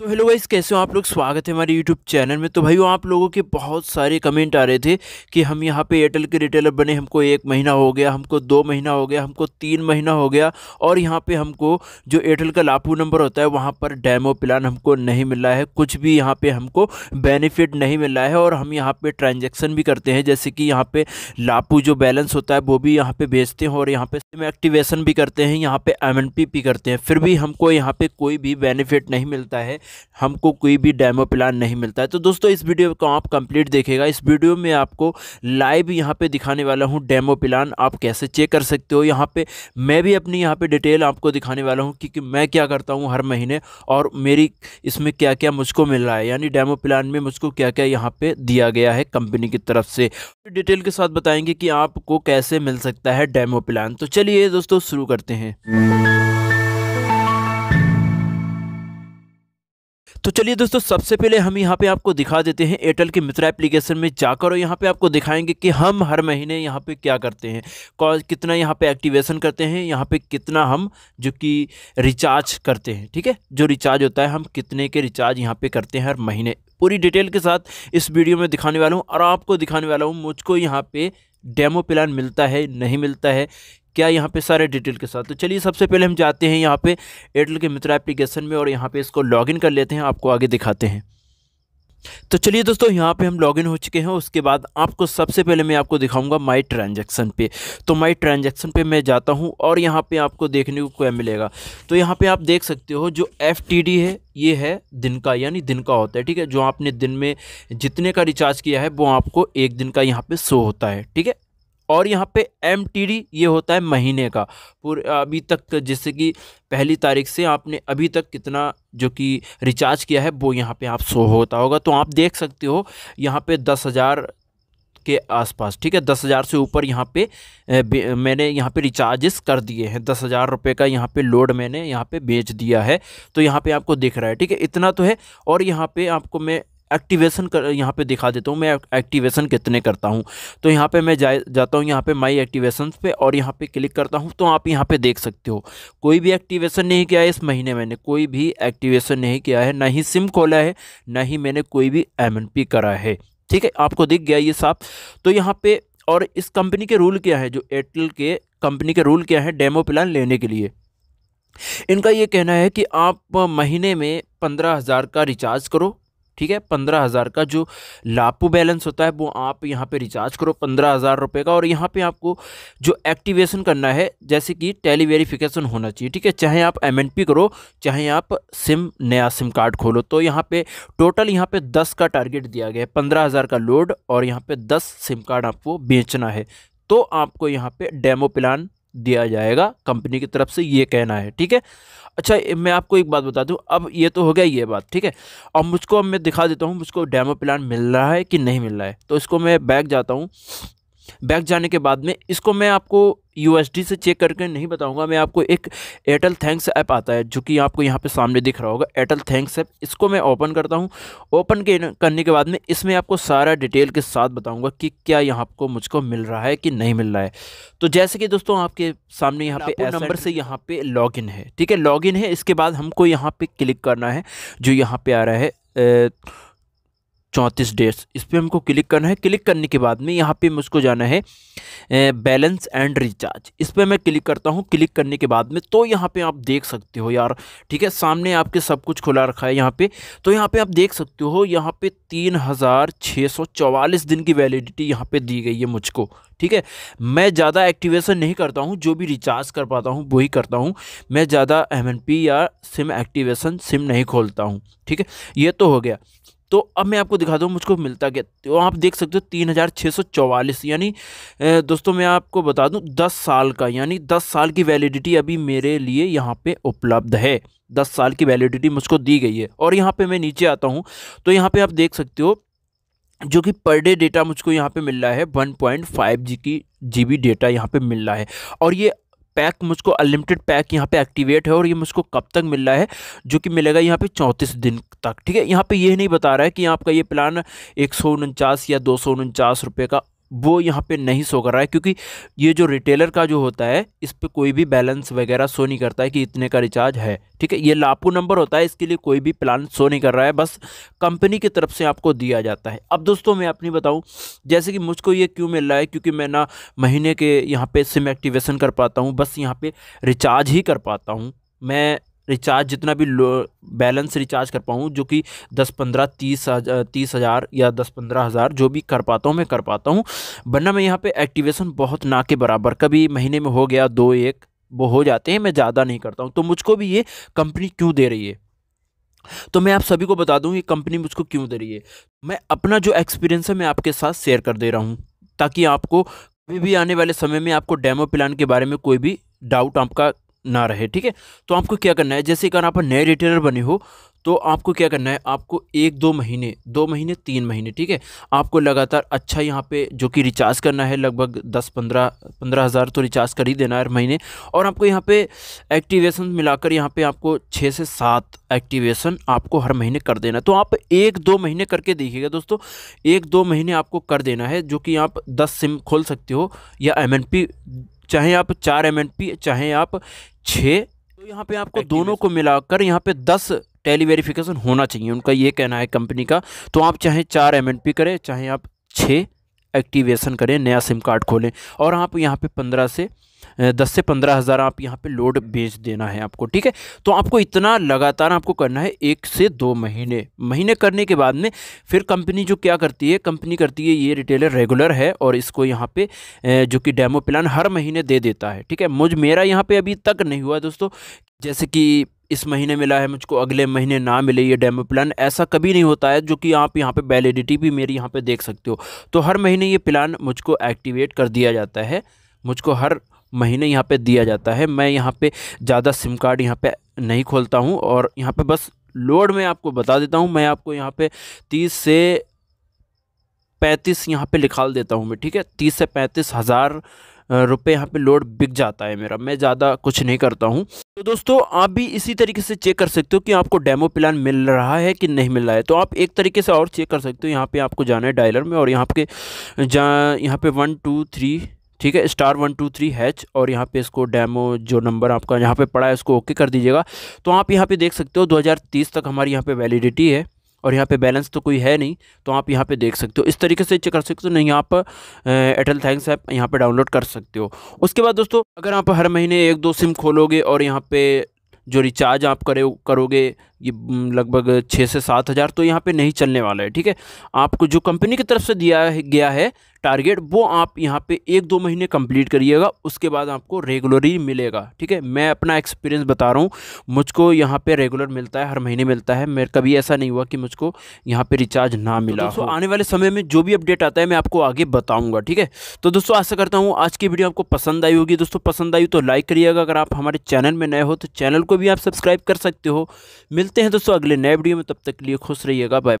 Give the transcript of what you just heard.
तो hello guys कैसे हो आप लोग स्वागत है हमारे यूट्यूब चैनल में तो भाइयों आप लोगों के बहुत सारे कमेंट आ रहे थे कि हम यहाँ पे एयरटेल के रिटेलर बने हमको एक महीना हो गया हमको दो महीना हो गया हमको तीन महीना हो गया और यहाँ पे हमको जो एयरटेल का लापू नंबर होता है वहाँ पर डैमो प्लान हमको नहीं मिल रहा है कुछ भी यहाँ पर हमको बेनिफिट नहीं मिल है और हम यहाँ पर ट्रांजेक्शन भी करते हैं जैसे कि यहाँ पर लापू जो बैलेंस होता है वो भी यहाँ पर भेजते हैं और यहाँ पर सिम एक्टिवेशन भी करते हैं यहाँ पर एम भी करते हैं फिर भी हमको यहाँ पर कोई भी बेनिफिट नहीं मिलता है हमको कोई भी डेमो प्लान नहीं मिलता है तो दोस्तों इस वीडियो को आप कंप्लीट देखेगा इस वीडियो में आपको लाइव यहाँ पे दिखाने वाला हूँ डेमो प्लान आप कैसे चेक कर सकते हो यहाँ पे मैं भी अपनी यहाँ पे डिटेल आपको दिखाने वाला हूँ क्योंकि मैं क्या करता हूँ हर महीने और मेरी इसमें क्या क्या मुझको मिल रहा है यानी डेमो प्लान में मुझको क्या क्या यहाँ पर दिया गया है कंपनी की तरफ से डिटेल के साथ बताएंगे कि आपको कैसे मिल सकता है डेमो प्लान तो चलिए दोस्तों शुरू करते हैं तो चलिए दोस्तों सबसे पहले हम यहाँ पे आपको दिखा देते हैं एयरटेल के मित्र एप्लीकेशन में जाकर और यहाँ पे आपको दिखाएंगे कि हम हर महीने यहाँ पे क्या करते हैं कॉल कितना यहाँ पे एक्टिवेशन करते हैं यहाँ पे कितना हम जो कि रिचार्ज करते हैं ठीक है जो रिचार्ज होता है हम कितने के रिचार्ज यहाँ पर करते हैं हर महीने पूरी डिटेल के साथ इस वीडियो में दिखाने वाला हूँ और आपको दिखाने वाला हूँ मुझको यहाँ पर डेमो प्लान मिलता है नहीं मिलता है क्या यहाँ पे सारे डिटेल के साथ तो चलिए सबसे पहले हम जाते हैं यहाँ पे एयरटेल के मित्र एप्लीकेशन में और यहाँ पे इसको लॉगिन कर लेते हैं आपको आगे दिखाते हैं तो चलिए दोस्तों यहाँ पे हम लॉगिन हो चुके हैं उसके बाद आपको सबसे पहले मैं आपको दिखाऊंगा माई ट्रांजैक्शन पे तो माई ट्रांजैक्शन पे मैं जाता हूँ और यहाँ पे आपको देखने को क्या मिलेगा तो यहाँ पे आप देख सकते हो जो एफ है ये है दिन का यानी दिन का होता है ठीक है जो आपने दिन में जितने का रिचार्ज किया है वो आपको एक दिन का यहाँ पर शो होता है ठीक है और यहाँ पे एम ये होता है महीने का पूरे अभी तक जैसे कि पहली तारीख से आपने अभी तक कितना जो कि रिचार्ज किया है वो यहाँ पे आप शो होता होगा तो आप देख सकते हो यहाँ पे दस हज़ार के आसपास ठीक है दस हज़ार से ऊपर यहाँ पे मैंने यहाँ पे रिचार्जेस कर दिए हैं दस हज़ार रुपये का यहाँ पे लोड मैंने यहाँ पे बेच दिया है तो यहाँ पे आपको दिख रहा है ठीक है इतना तो है और यहाँ पे आपको मैं एक्टिवेशन कर यहाँ पे दिखा देता हूँ मैं एक्टिवेशन कितने करता हूँ तो यहाँ पे मैं जा जाता हूँ यहाँ पे माई एक्टिवेशन पे और यहाँ पे क्लिक करता हूँ तो आप यहाँ पे देख सकते हो कोई भी एक्टिवेशन नहीं किया है इस महीने मैंने कोई भी एक्टिवेशन नहीं किया है ना ही सिम खोला है ना ही मैंने कोई भी एम करा है ठीक है आपको दिख गया ये साफ तो यहाँ पर और इस कंपनी के रूल क्या है जो एयरटेल के कंपनी के रूल क्या है डेमो प्लान लेने के लिए इनका ये कहना है कि आप महीने में पंद्रह हज़ार का रिचार्ज करो ठीक है पंद्रह हज़ार का जो लापू बैलेंस होता है वो आप यहाँ पे रिचार्ज करो पंद्रह हज़ार रुपये का और यहाँ पे आपको जो एक्टिवेशन करना है जैसे कि टेली वेरीफिकेशन होना चाहिए ठीक है चाहे आप एम करो चाहे आप सिम नया सिम कार्ड खोलो तो यहाँ पे टोटल यहाँ पे दस का टारगेट दिया गया है पंद्रह का लोड और यहाँ पर दस सिम कार्ड आपको बेचना है तो आपको यहाँ पर डेमो प्लान दिया जाएगा कंपनी की तरफ से ये कहना है ठीक है अच्छा मैं आपको एक बात बता दूं अब ये तो हो गया ये बात ठीक है अब मुझको अब मैं दिखा देता हूँ मुझको डेमो प्लान मिल रहा है कि नहीं मिल रहा है तो इसको मैं बैक जाता हूँ बैक जाने के बाद में इसको मैं आपको यू से चेक करके नहीं बताऊंगा मैं आपको एक एयरटेल थैंक्स ऐप आता है जो कि आपको यहाँ पे सामने दिख रहा होगा एयरटेल थैंक्स ऐप इसको मैं ओपन करता हूँ ओपन के करने के बाद में इसमें आपको सारा डिटेल के साथ बताऊँगा कि क्या यहाँ आपको मुझको मिल रहा है कि नहीं मिल रहा है तो जैसे कि दोस्तों आपके सामने यहाँ पे नंबर से यहाँ पे लॉगिन है ठीक है लॉगिन है इसके बाद हमको यहाँ पे क्लिक करना है जो यहाँ पे आ रहा है चौंतीस डेज इस पर हमको क्लिक करना है क्लिक करने के बाद में यहाँ पे मुझको जाना है बैलेंस एंड रिचार्ज इस पर मैं क्लिक करता हूँ क्लिक करने के बाद में तो यहाँ पे आप देख सकते हो यार ठीक है सामने आपके सब कुछ खुला रखा है यहाँ पे तो यहाँ पे आप देख सकते हो यहाँ पे तीन हज़ार छः सौ चवालीस दिन की वैलिडिटी यहाँ पर दी गई है मुझको ठीक है मैं ज़्यादा एक्टिवेशन नहीं करता हूँ जो भी रिचार्ज कर पाता हूँ वही करता हूँ मैं ज़्यादा एम या सिम एक्टिवेशन सिम नहीं खोलता हूँ ठीक है ये तो हो गया तो अब मैं आपको दिखा दूँ मुझको मिलता क्या तो आप देख सकते हो तीन हज़ार छः सौ चौवालीस यानी दोस्तों मैं आपको बता दूँ दस साल का यानी दस साल की वैलिडिटी अभी मेरे लिए यहाँ पे उपलब्ध है दस साल की वैलिडिटी मुझको दी गई है और यहाँ पे मैं नीचे आता हूँ तो यहाँ पे आप देख सकते हो जो कि पर डे डेटा मुझको यहाँ पे मिल रहा है वन पॉइंट फाइव जी की जी बी डेटा यहाँ पे मिल रहा है और ये पैक मुझको अनलिमिटेड पैक यहाँ पे एक्टिवेट है और ये मुझको कब तक मिल रहा है जो कि मिलेगा यहाँ पे चौंतीस दिन तक ठीक है यहाँ पे ये नहीं बता रहा है कि आपका ये प्लान एक या दो सौ का वो यहाँ पे नहीं शो कर रहा है क्योंकि ये जो रिटेलर का जो होता है इस पर कोई भी बैलेंस वगैरह शो नहीं करता है कि इतने का रिचार्ज है ठीक है ये लापू नंबर होता है इसके लिए कोई भी प्लान शो नहीं कर रहा है बस कंपनी की तरफ से आपको दिया जाता है अब दोस्तों मैं अपनी बताऊँ जैसे कि मुझको ये क्यों मिल रहा है क्योंकि मैं ना महीने के यहाँ पर सिम एक्टिवेशन कर पाता हूँ बस यहाँ पर रिचार्ज ही कर पाता हूँ मैं रिचार्ज जितना भी बैलेंस रिचार्ज कर पाऊँ जो कि दस पंद्रह तीस हज़ार तीस हज़ार या दस पंद्रह हज़ार जो भी कर पाता हूँ मैं कर पाता हूँ वरना मैं यहाँ पे एक्टिवेशन बहुत ना के बराबर कभी महीने में हो गया दो एक वो हो जाते हैं मैं ज़्यादा नहीं करता हूँ तो मुझको भी ये कंपनी क्यों दे रही है तो मैं आप सभी को बता दूँ ये कंपनी मुझको क्यों दे रही है मैं अपना जो एक्सपीरियंस है मैं आपके साथ शेयर कर दे रहा हूँ ताकि आपको कभी भी आने वाले समय में आपको डेमो प्लान के बारे में कोई भी डाउट आपका ना रहे ठीक है तो आपको क्या करना है जैसे अगर आप नए रिटेलर बने हो तो आपको क्या करना है आपको एक दो महीने दो महीने तीन महीने ठीक है आपको लगातार अच्छा यहाँ पे जो कि रिचार्ज करना है लगभग दस पंद्रह पंद्रह हज़ार तो रिचार्ज कर ही देना है हर महीने और आपको यहाँ पे एक्टिवेशन मिलाकर यहाँ पे आपको छः से सात एक्टिवेशन आपको हर महीने कर देना तो आप एक दो महीने करके देखिएगा दोस्तों एक दो महीने आपको कर देना है जो कि आप दस सिम खोल सकते हो या एम चाहे आप चार एम चाहे आप छः तो यहाँ पे आपको दोनों को मिलाकर यहाँ पे दस टेली वेरिफिकेशन होना चाहिए उनका ये कहना है कंपनी का तो आप चाहे चार एम करें चाहे आप छः एक्टिवेशन करें नया सिम कार्ड खोलें और आप यहाँ पे पंद्रह से दस से पंद्रह हज़ार आप यहाँ पे लोड बेच देना है आपको ठीक है तो आपको इतना लगातार आपको करना है एक से दो महीने महीने करने के बाद में फिर कंपनी जो क्या करती है कंपनी करती है ये रिटेलर रेगुलर है और इसको यहाँ पे जो कि डेमो प्लान हर महीने दे देता है ठीक है मुझ मेरा यहाँ पर अभी तक नहीं हुआ दोस्तों जैसे कि इस महीने मिला है मुझको अगले महीने ना मिले ये डेमो प्लान ऐसा कभी नहीं होता है जो कि आप यहाँ पे वैलिडिटी भी मेरी यहाँ पे देख सकते हो तो हर महीने ये प्लान मुझको एक्टिवेट कर दिया जाता है मुझको हर महीने यहाँ पे दिया जाता है मैं यहाँ पे ज़्यादा सिम कार्ड यहाँ पे नहीं खोलता हूँ और यहाँ पे बस लोड में आपको बता देता हूँ मैं आपको यहाँ पे तीस से पैंतीस यहाँ पे लिखा देता हूँ मैं ठीक है तीस से पैंतीस हज़ार रुपये यहाँ पे लोड बिक जाता है मेरा मैं ज़्यादा कुछ नहीं करता हूँ तो दोस्तों आप भी इसी तरीके से चेक कर सकते हो कि आपको डेमो प्लान मिल रहा है कि नहीं मिल रहा है तो आप एक तरीके से और चेक कर सकते हो यहाँ पे आपको जाना है डायलर में और यहाँ पे जहाँ यहाँ पे वन टू थ्री ठीक है star one two three hash और यहाँ पे इसको डैमो जो नंबर आपका यहाँ पे पड़ा है इसको ओके कर दीजिएगा तो आप यहाँ पे देख सकते हो 2030 तक हमारी यहाँ पे वैलिडिटी है और यहाँ पे बैलेंस तो कोई है नहीं तो आप यहाँ पे देख सकते हो इस तरीके से चेक कर सकते हो नहीं आप एयरटेल थैंक्स ऐप यहाँ पर डाउनलोड कर सकते हो उसके बाद दोस्तों अगर आप हर महीने एक दो सिम खोलोगे और यहाँ पर जो रिचार्ज आप करे करोगे ये लगभग छः से सात हज़ार तो यहाँ पे नहीं चलने वाला है ठीक है आपको जो कंपनी की तरफ से दिया गया है टारगेट वो आप यहाँ पे एक दो महीने कंप्लीट करिएगा उसके बाद आपको रेगुलरली मिलेगा ठीक है मैं अपना एक्सपीरियंस बता रहा हूँ मुझको यहाँ पे रेगुलर मिलता है हर महीने मिलता है मेरे कभी ऐसा नहीं हुआ कि मुझको यहाँ पे रिचार्ज ना तो मिला तो आने वाले समय में जो भी अपडेट आता है मैं आपको आगे बताऊँगा ठीक है तो दोस्तों आशा करता हूँ आज की वीडियो आपको पसंद आई होगी दोस्तों पसंद आई तो लाइक करिएगा अगर आप हमारे चैनल में नए हो तो चैनल को भी आप सब्सक्राइब कर सकते हो मिल मिलते हैं दोस्तों अगले नए वीडियो में तब तक के लिए खुश रहिएगा बाय